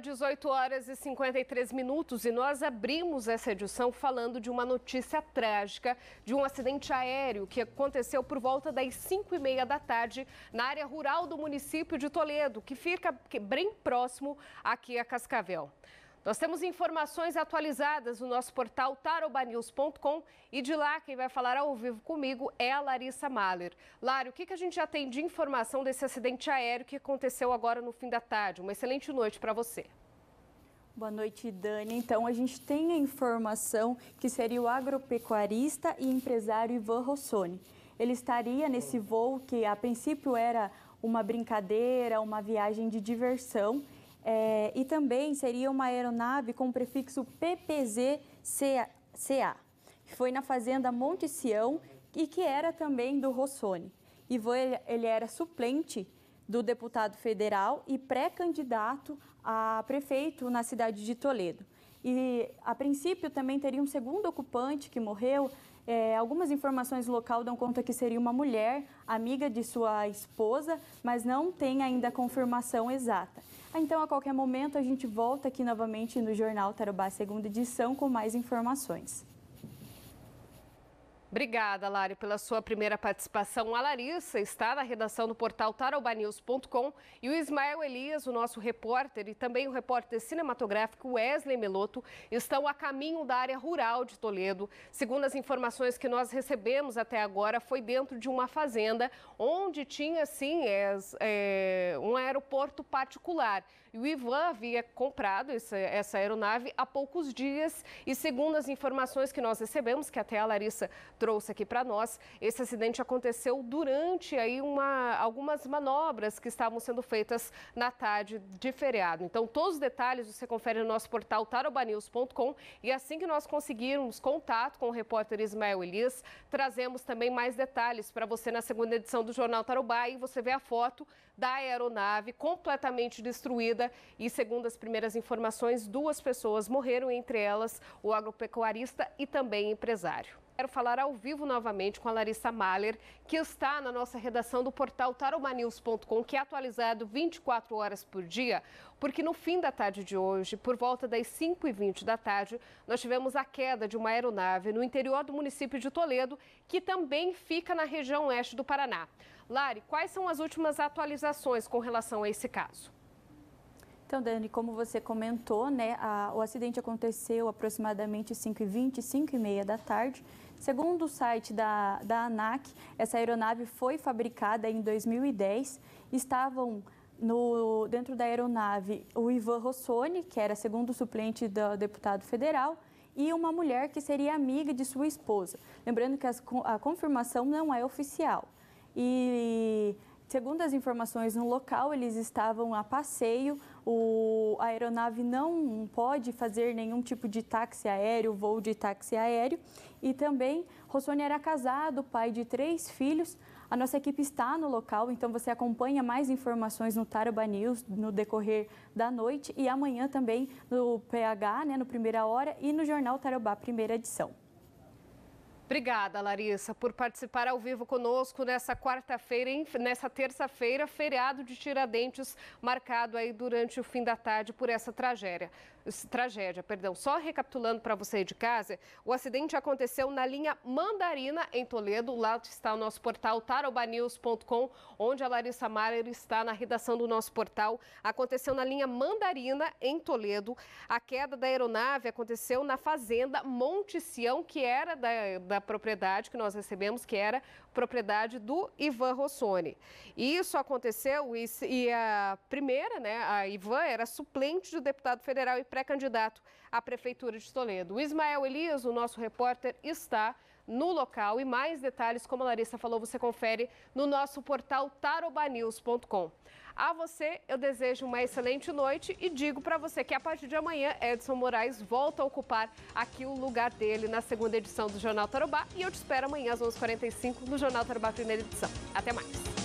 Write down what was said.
18 horas e 53 minutos e nós abrimos essa edição falando de uma notícia trágica de um acidente aéreo que aconteceu por volta das 5 e meia da tarde na área rural do município de Toledo, que fica bem próximo aqui a Cascavel. Nós temos informações atualizadas no nosso portal tarobanews.com e de lá quem vai falar ao vivo comigo é a Larissa Mahler. Lari, o que, que a gente já tem de informação desse acidente aéreo que aconteceu agora no fim da tarde? Uma excelente noite para você. Boa noite, Dani. Então, a gente tem a informação que seria o agropecuarista e empresário Ivan Rossoni. Ele estaria nesse voo que a princípio era uma brincadeira, uma viagem de diversão é, e também seria uma aeronave com o prefixo PPZ-CA, que foi na fazenda Monte Sião e que era também do Rossoni. E ele era suplente do deputado federal e pré-candidato a prefeito na cidade de Toledo. E a princípio também teria um segundo ocupante que morreu, é, algumas informações local dão conta que seria uma mulher, amiga de sua esposa, mas não tem ainda a confirmação exata. Ah, então, a qualquer momento, a gente volta aqui novamente no Jornal Tarobá, segunda edição, com mais informações. Obrigada, Lari, pela sua primeira participação. A Larissa está na redação do portal tarobanews.com e o Ismael Elias, o nosso repórter, e também o repórter cinematográfico Wesley Meloto, estão a caminho da área rural de Toledo. Segundo as informações que nós recebemos até agora, foi dentro de uma fazenda onde tinha, sim, é, é um aeroporto particular. E o Ivan havia comprado essa, essa aeronave há poucos dias e, segundo as informações que nós recebemos, que até a Larissa trouxe aqui para nós. Esse acidente aconteceu durante aí uma, algumas manobras que estavam sendo feitas na tarde de feriado. Então, todos os detalhes você confere no nosso portal tarobanews.com e assim que nós conseguirmos contato com o repórter Ismael Elias, trazemos também mais detalhes para você na segunda edição do Jornal Tarobá e você vê a foto da aeronave completamente destruída e, segundo as primeiras informações, duas pessoas morreram, entre elas o agropecuarista e também empresário. Quero falar ao vivo novamente com a Larissa Mahler, que está na nossa redação do portal taromanews.com, que é atualizado 24 horas por dia, porque no fim da tarde de hoje, por volta das 5h20 da tarde, nós tivemos a queda de uma aeronave no interior do município de Toledo, que também fica na região oeste do Paraná. Lari, quais são as últimas atualizações com relação a esse caso? Então, Dani, como você comentou, né, a, o acidente aconteceu aproximadamente 5h20, 5h30 da tarde. Segundo o site da, da ANAC, essa aeronave foi fabricada em 2010. Estavam no, dentro da aeronave o Ivan Rossoni, que era segundo suplente do deputado federal, e uma mulher que seria amiga de sua esposa. Lembrando que as, a confirmação não é oficial. E Segundo as informações no local, eles estavam a passeio. O, a aeronave não pode fazer nenhum tipo de táxi aéreo, voo de táxi aéreo. E também, Rossoni era casado, pai de três filhos. A nossa equipe está no local, então você acompanha mais informações no Taruba News no decorrer da noite e amanhã também no PH, né, no Primeira Hora, e no Jornal Tarobá primeira edição. Obrigada, Larissa, por participar ao vivo conosco nessa quarta-feira, nessa terça-feira, feriado de Tiradentes, marcado aí durante o fim da tarde por essa tragédia. Tragédia, perdão. Só recapitulando para você aí de casa, o acidente aconteceu na linha Mandarina, em Toledo. Lá está o nosso portal tarobanews.com, onde a Larissa Marer está na redação do nosso portal. Aconteceu na linha Mandarina, em Toledo. A queda da aeronave aconteceu na fazenda Monte Sião, que era da, da da propriedade que nós recebemos, que era propriedade do Ivan Rossoni. E isso aconteceu e, e a primeira, né, a Ivan era suplente do deputado federal e pré-candidato à prefeitura de Toledo. O Ismael Elias, o nosso repórter, está no local e mais detalhes, como a Larissa falou, você confere no nosso portal tarobanews.com. A você, eu desejo uma excelente noite e digo para você que a partir de amanhã, Edson Moraes volta a ocupar aqui o lugar dele na segunda edição do Jornal Tarobá. E eu te espero amanhã às 11h45 no Jornal Tarobá, primeira edição. Até mais.